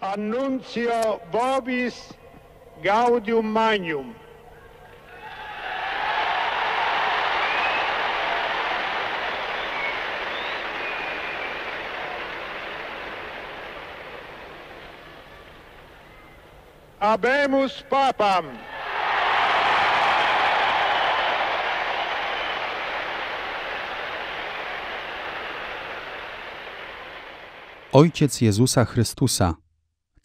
Annuncio Vobis Gaudium Magnum. Abemus Papam. Ojciec Jezusa Chrystusa,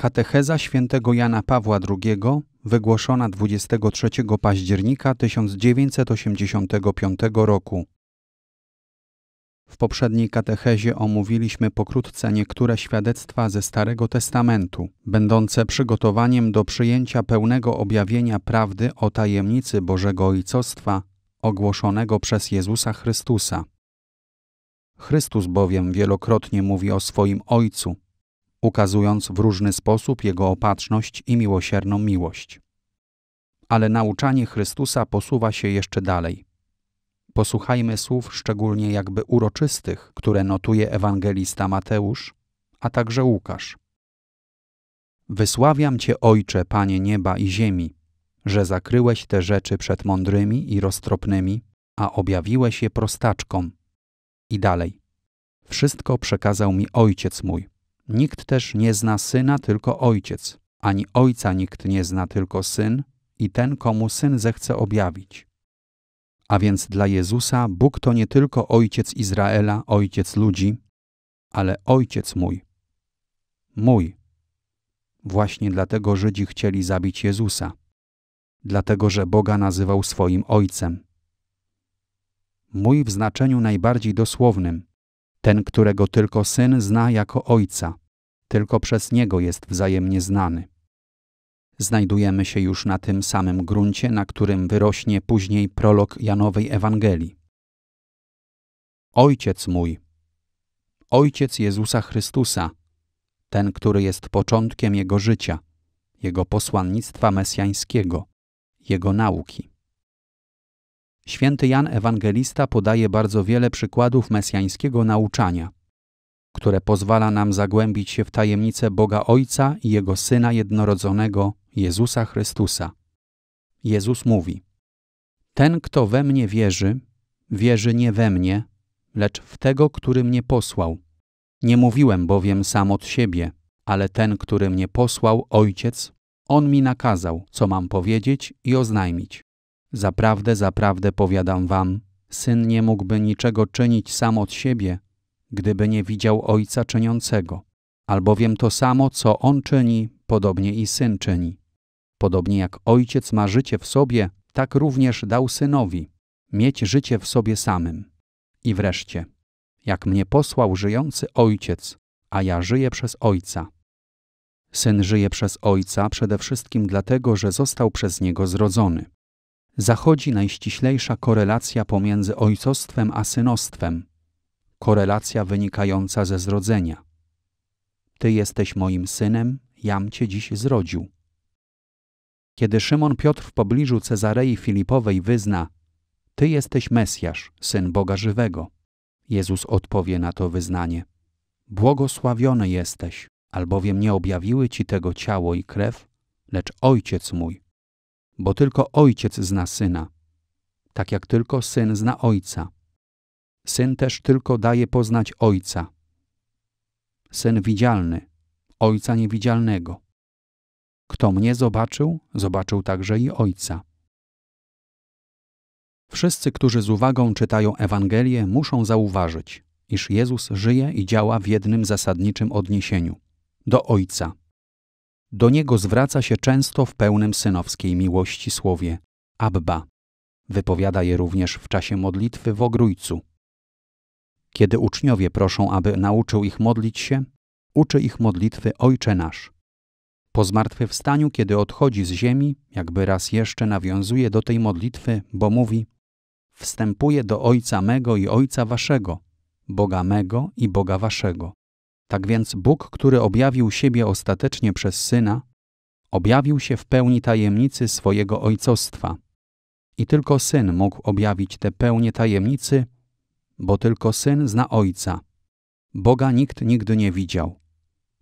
Katecheza świętego Jana Pawła II, wygłoszona 23 października 1985 roku. W poprzedniej katechezie omówiliśmy pokrótce niektóre świadectwa ze Starego Testamentu, będące przygotowaniem do przyjęcia pełnego objawienia prawdy o tajemnicy Bożego Ojcostwa ogłoszonego przez Jezusa Chrystusa. Chrystus bowiem wielokrotnie mówi o swoim Ojcu, ukazując w różny sposób Jego opatrzność i miłosierną miłość. Ale nauczanie Chrystusa posuwa się jeszcze dalej. Posłuchajmy słów szczególnie jakby uroczystych, które notuje ewangelista Mateusz, a także Łukasz. Wysławiam Cię, Ojcze, Panie nieba i ziemi, że zakryłeś te rzeczy przed mądrymi i roztropnymi, a objawiłeś je prostaczkom. I dalej. Wszystko przekazał mi Ojciec mój, Nikt też nie zna syna, tylko ojciec, ani ojca nikt nie zna, tylko syn i ten, komu syn zechce objawić. A więc dla Jezusa Bóg to nie tylko ojciec Izraela, ojciec ludzi, ale ojciec mój. Mój. Właśnie dlatego Żydzi chcieli zabić Jezusa, dlatego że Boga nazywał swoim ojcem. Mój w znaczeniu najbardziej dosłownym, ten, którego tylko syn zna jako ojca tylko przez Niego jest wzajemnie znany. Znajdujemy się już na tym samym gruncie, na którym wyrośnie później prolog Janowej Ewangelii. Ojciec mój, Ojciec Jezusa Chrystusa, ten, który jest początkiem Jego życia, Jego posłannictwa mesjańskiego, Jego nauki. Święty Jan Ewangelista podaje bardzo wiele przykładów mesjańskiego nauczania – które pozwala nam zagłębić się w tajemnicę Boga Ojca i Jego Syna Jednorodzonego, Jezusa Chrystusa. Jezus mówi: Ten, kto we mnie wierzy, wierzy nie we mnie, lecz w tego, który mnie posłał. Nie mówiłem bowiem sam od siebie, ale ten, który mnie posłał, Ojciec, on mi nakazał, co mam powiedzieć i oznajmić. Zaprawdę, zaprawdę powiadam wam, syn nie mógłby niczego czynić sam od siebie, gdyby nie widział Ojca czyniącego, albowiem to samo, co On czyni, podobnie i Syn czyni. Podobnie jak Ojciec ma życie w sobie, tak również dał Synowi, mieć życie w sobie samym. I wreszcie, jak mnie posłał żyjący Ojciec, a ja żyję przez Ojca. Syn żyje przez Ojca przede wszystkim dlatego, że został przez Niego zrodzony. Zachodzi najściślejsza korelacja pomiędzy ojcostwem a synostwem, korelacja wynikająca ze zrodzenia. Ty jesteś moim synem, jam cię dziś zrodził. Kiedy Szymon Piotr w pobliżu Cezarei Filipowej wyzna: Ty jesteś Mesjasz, syn Boga żywego. Jezus odpowie na to wyznanie: Błogosławiony jesteś, albowiem nie objawiły ci tego ciało i krew, lecz Ojciec mój. Bo tylko Ojciec zna syna, tak jak tylko syn zna Ojca Syn też tylko daje poznać Ojca. Syn widzialny, Ojca niewidzialnego. Kto mnie zobaczył, zobaczył także i Ojca. Wszyscy, którzy z uwagą czytają Ewangelię, muszą zauważyć, iż Jezus żyje i działa w jednym zasadniczym odniesieniu do Ojca. Do Niego zwraca się często w pełnym synowskiej miłości słowie Abba. Wypowiada je również w czasie modlitwy w ogrójcu. Kiedy uczniowie proszą, aby nauczył ich modlić się, uczy ich modlitwy Ojcze Nasz. Po zmartwychwstaniu, kiedy odchodzi z ziemi, jakby raz jeszcze nawiązuje do tej modlitwy, bo mówi: Wstępuję do Ojca mego i Ojca waszego, Boga mego i Boga waszego. Tak więc Bóg, który objawił siebie ostatecznie przez Syna, objawił się w pełni tajemnicy swojego ojcostwa. I tylko Syn mógł objawić te pełnie tajemnicy bo tylko Syn zna Ojca. Boga nikt nigdy nie widział.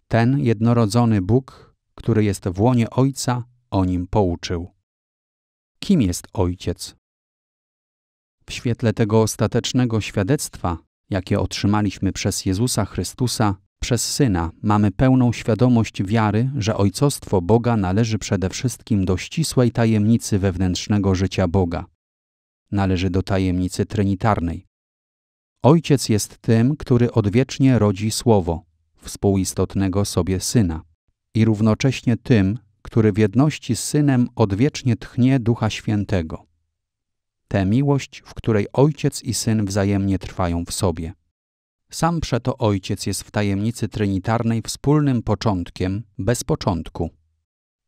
Ten jednorodzony Bóg, który jest w łonie Ojca, o nim pouczył. Kim jest Ojciec? W świetle tego ostatecznego świadectwa, jakie otrzymaliśmy przez Jezusa Chrystusa, przez Syna, mamy pełną świadomość wiary, że ojcostwo Boga należy przede wszystkim do ścisłej tajemnicy wewnętrznego życia Boga. Należy do tajemnicy trinitarnej. Ojciec jest tym, który odwiecznie rodzi Słowo, współistotnego sobie Syna, i równocześnie tym, który w jedności z Synem odwiecznie tchnie Ducha Świętego. Tę miłość, w której Ojciec i Syn wzajemnie trwają w sobie. Sam przeto Ojciec jest w tajemnicy trinitarnej wspólnym początkiem, bez początku.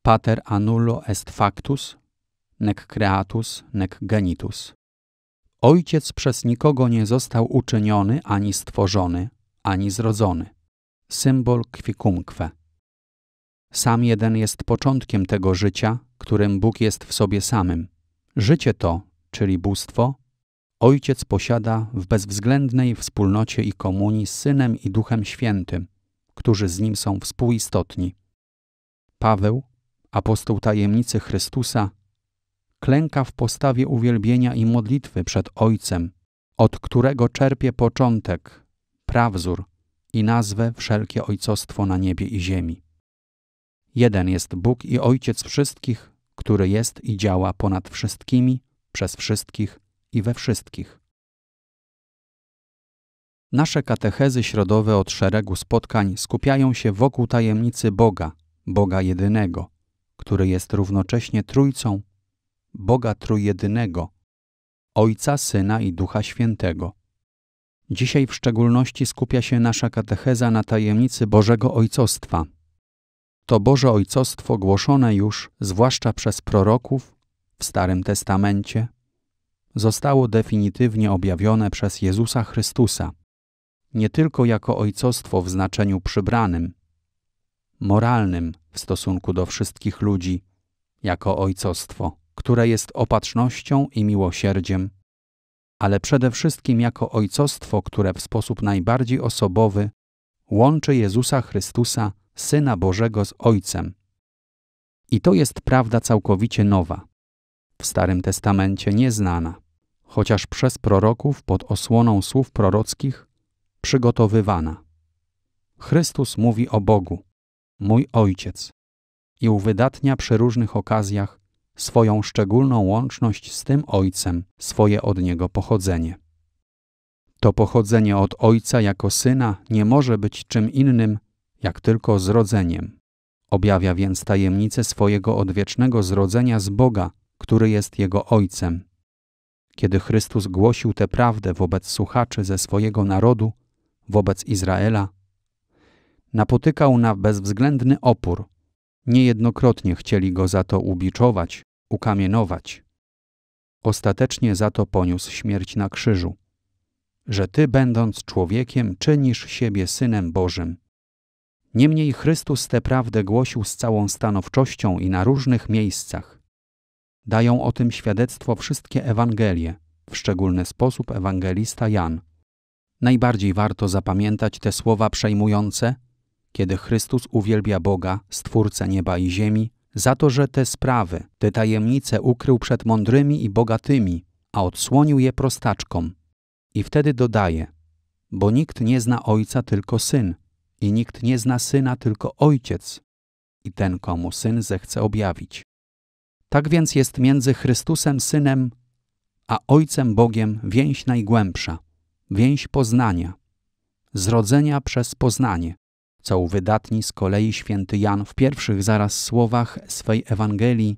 Pater annulo est factus, nec creatus, nec genitus. Ojciec przez nikogo nie został uczyniony ani stworzony, ani zrodzony. Symbol kwikumkwe. Sam jeden jest początkiem tego życia, którym Bóg jest w sobie samym. Życie to, czyli bóstwo, Ojciec posiada w bezwzględnej wspólnocie i komunii z Synem i Duchem Świętym, którzy z Nim są współistotni. Paweł, apostoł tajemnicy Chrystusa, klęka w postawie uwielbienia i modlitwy przed Ojcem, od którego czerpie początek, prawzór i nazwę wszelkie ojcostwo na niebie i ziemi. Jeden jest Bóg i Ojciec wszystkich, który jest i działa ponad wszystkimi, przez wszystkich i we wszystkich. Nasze katechezy środowe od szeregu spotkań skupiają się wokół tajemnicy Boga, Boga jedynego, który jest równocześnie Trójcą Boga Trójjedynego, Ojca, Syna i Ducha Świętego. Dzisiaj w szczególności skupia się nasza katecheza na tajemnicy Bożego Ojcostwa. To Boże Ojcostwo głoszone już, zwłaszcza przez proroków w Starym Testamencie, zostało definitywnie objawione przez Jezusa Chrystusa, nie tylko jako ojcostwo w znaczeniu przybranym, moralnym w stosunku do wszystkich ludzi, jako ojcostwo, które jest opatrznością i miłosierdziem, ale przede wszystkim jako ojcostwo, które w sposób najbardziej osobowy łączy Jezusa Chrystusa, Syna Bożego, z Ojcem. I to jest prawda całkowicie nowa, w Starym Testamencie nieznana, chociaż przez proroków pod osłoną słów prorockich przygotowywana. Chrystus mówi o Bogu, mój Ojciec, i uwydatnia przy różnych okazjach swoją szczególną łączność z tym Ojcem, swoje od Niego pochodzenie. To pochodzenie od Ojca jako Syna nie może być czym innym, jak tylko zrodzeniem. Objawia więc tajemnicę swojego odwiecznego zrodzenia z Boga, który jest Jego Ojcem. Kiedy Chrystus głosił tę prawdę wobec słuchaczy ze swojego narodu, wobec Izraela, napotykał na bezwzględny opór. Niejednokrotnie chcieli go za to ubiczować, ukamienować. Ostatecznie za to poniósł śmierć na krzyżu. Że ty, będąc człowiekiem, czynisz siebie synem Bożym. Niemniej Chrystus tę prawdę głosił z całą stanowczością i na różnych miejscach. Dają o tym świadectwo wszystkie Ewangelie, w szczególny sposób ewangelista Jan. Najbardziej warto zapamiętać te słowa przejmujące, kiedy Chrystus uwielbia Boga, Stwórcę nieba i ziemi, za to, że te sprawy, te tajemnice ukrył przed mądrymi i bogatymi, a odsłonił je prostaczkom. I wtedy dodaje, bo nikt nie zna ojca tylko syn, i nikt nie zna syna tylko ojciec, i ten, komu syn zechce objawić. Tak więc jest między Chrystusem synem, a ojcem Bogiem więź najgłębsza, więź poznania, zrodzenia przez poznanie, co uwydatni z kolei święty Jan w pierwszych zaraz słowach swej Ewangelii,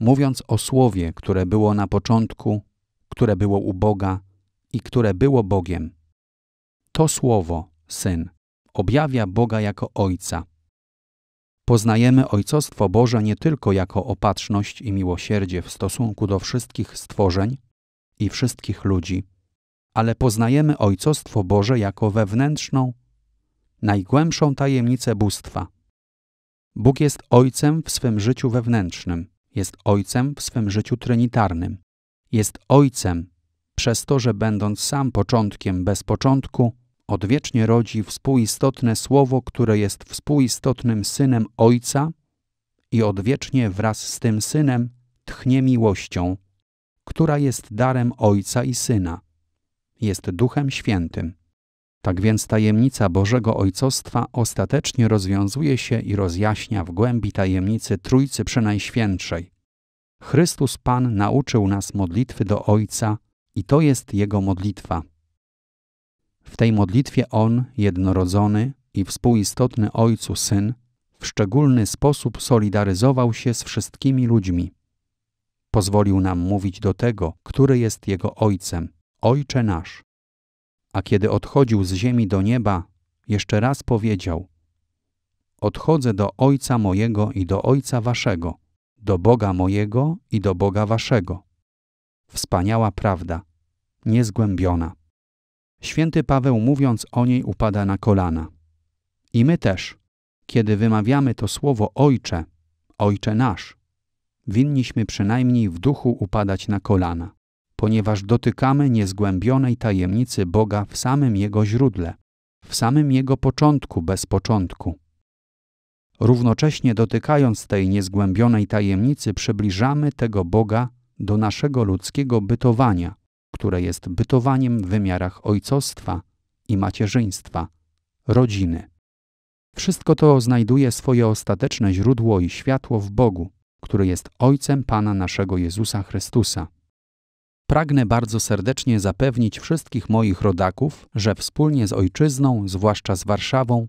mówiąc o słowie, które było na początku, które było u Boga i które było Bogiem. To słowo, syn, objawia Boga jako Ojca. Poznajemy Ojcostwo Boże nie tylko jako opatrzność i miłosierdzie w stosunku do wszystkich stworzeń i wszystkich ludzi, ale poznajemy Ojcostwo Boże jako wewnętrzną najgłębszą tajemnicę bóstwa. Bóg jest Ojcem w swym życiu wewnętrznym, jest Ojcem w swym życiu trinitarnym, jest Ojcem przez to, że będąc sam początkiem bez początku, odwiecznie rodzi współistotne Słowo, które jest współistotnym Synem Ojca i odwiecznie wraz z tym Synem tchnie miłością, która jest darem Ojca i Syna, jest Duchem Świętym. Tak więc tajemnica Bożego Ojcostwa ostatecznie rozwiązuje się i rozjaśnia w głębi tajemnicy Trójcy Przenajświętszej. Chrystus Pan nauczył nas modlitwy do Ojca i to jest Jego modlitwa. W tej modlitwie On, jednorodzony i współistotny Ojcu Syn, w szczególny sposób solidaryzował się z wszystkimi ludźmi. Pozwolił nam mówić do tego, który jest Jego Ojcem, Ojcze nasz. A kiedy odchodził z ziemi do nieba, jeszcze raz powiedział: Odchodzę do Ojca mojego i do Ojca waszego, do Boga mojego i do Boga waszego. Wspaniała prawda, niezgłębiona. Święty Paweł mówiąc o niej upada na kolana. I my też, kiedy wymawiamy to słowo Ojcze, Ojcze nasz, winniśmy przynajmniej w duchu upadać na kolana ponieważ dotykamy niezgłębionej tajemnicy Boga w samym Jego źródle, w samym Jego początku bez początku. Równocześnie dotykając tej niezgłębionej tajemnicy, przybliżamy tego Boga do naszego ludzkiego bytowania, które jest bytowaniem w wymiarach ojcostwa i macierzyństwa, rodziny. Wszystko to znajduje swoje ostateczne źródło i światło w Bogu, który jest Ojcem Pana naszego Jezusa Chrystusa. Pragnę bardzo serdecznie zapewnić wszystkich moich rodaków, że wspólnie z ojczyzną, zwłaszcza z Warszawą,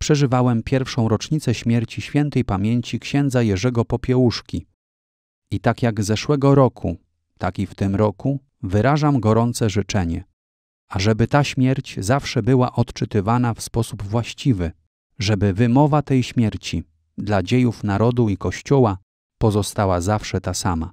przeżywałem pierwszą rocznicę śmierci świętej pamięci księdza Jerzego Popiełuszki. I tak jak zeszłego roku, tak i w tym roku, wyrażam gorące życzenie, ażeby ta śmierć zawsze była odczytywana w sposób właściwy, żeby wymowa tej śmierci dla dziejów narodu i Kościoła pozostała zawsze ta sama.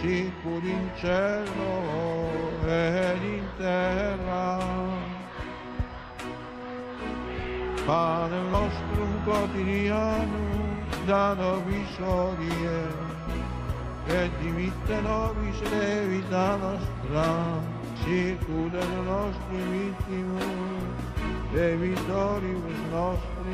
discepoli in cielo ed in terra. Padre nostro quotidiano, da nobis odie, e dimitte nobis vita nostra, circude le nostre vittime, e vittoribus nostri,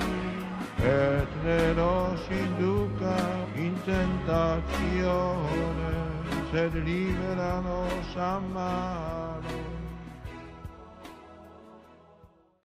et ne nos induca in tentazione, said, leave it on, oh, somehow.